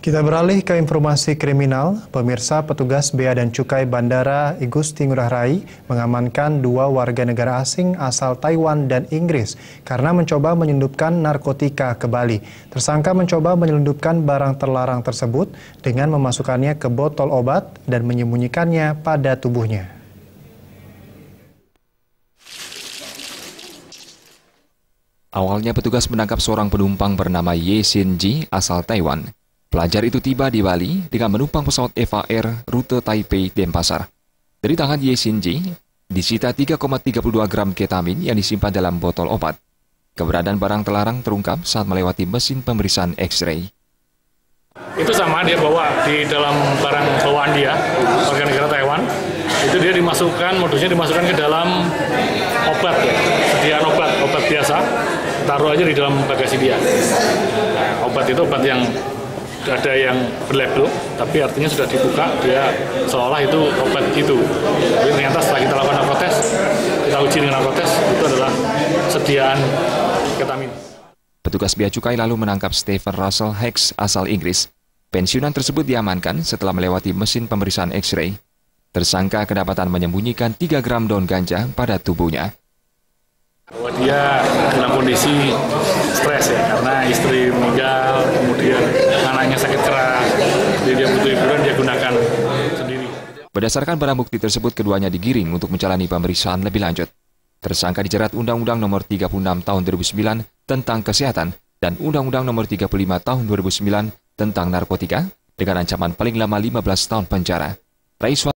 Kita beralih ke informasi kriminal. Pemirsa petugas Bea dan Cukai Bandara Igusti Ngurah Rai mengamankan dua warga negara asing asal Taiwan dan Inggris karena mencoba menyelundupkan narkotika ke Bali. Tersangka mencoba menyelundupkan barang terlarang tersebut dengan memasukkannya ke botol obat dan menyembunyikannya pada tubuhnya. Awalnya petugas menangkap seorang penumpang bernama Ye Xinji asal Taiwan Pelajar itu tiba di Bali dengan menumpang pesawat Eva Air rute Taipei Denpasar. Dari tangan Ye Shinji, disita 3,32 gram ketamin yang disimpan dalam botol obat. Keberadaan barang terlarang terungkap saat melewati mesin pemeriksaan X-ray. Itu sama dia bawa di dalam barang bawaan dia, warga negara Taiwan. Itu dia dimasukkan, modusnya dimasukkan ke dalam obat, ya. sediaan obat, obat biasa. Taruh aja di dalam bagasi dia. Obat itu obat yang ada yang berlabel tapi artinya sudah dibuka dia seolah itu obat gitu tapi ternyata setelah kita lakukan narkotes kita uji dengan narkotes itu adalah sediaan ketamin Petugas Bea Cukai lalu menangkap Stephen Russell Hicks asal Inggris. Pensiunan tersebut diamankan setelah melewati mesin pemeriksaan X-ray. Tersangka kedapatan menyembunyikan 3 gram daun ganja pada tubuhnya. Bahwa dia dalam kondisi stres ya, karena istri meninggal, kemudian Berdasarkan barang bukti tersebut, keduanya digiring untuk menjalani pemeriksaan lebih lanjut. Tersangka dijerat Undang-Undang Nomor 36 Tahun 2009 tentang Kesehatan dan Undang-Undang Nomor 35 Tahun 2009 tentang Narkotika dengan ancaman paling lama 15 tahun penjara. Rais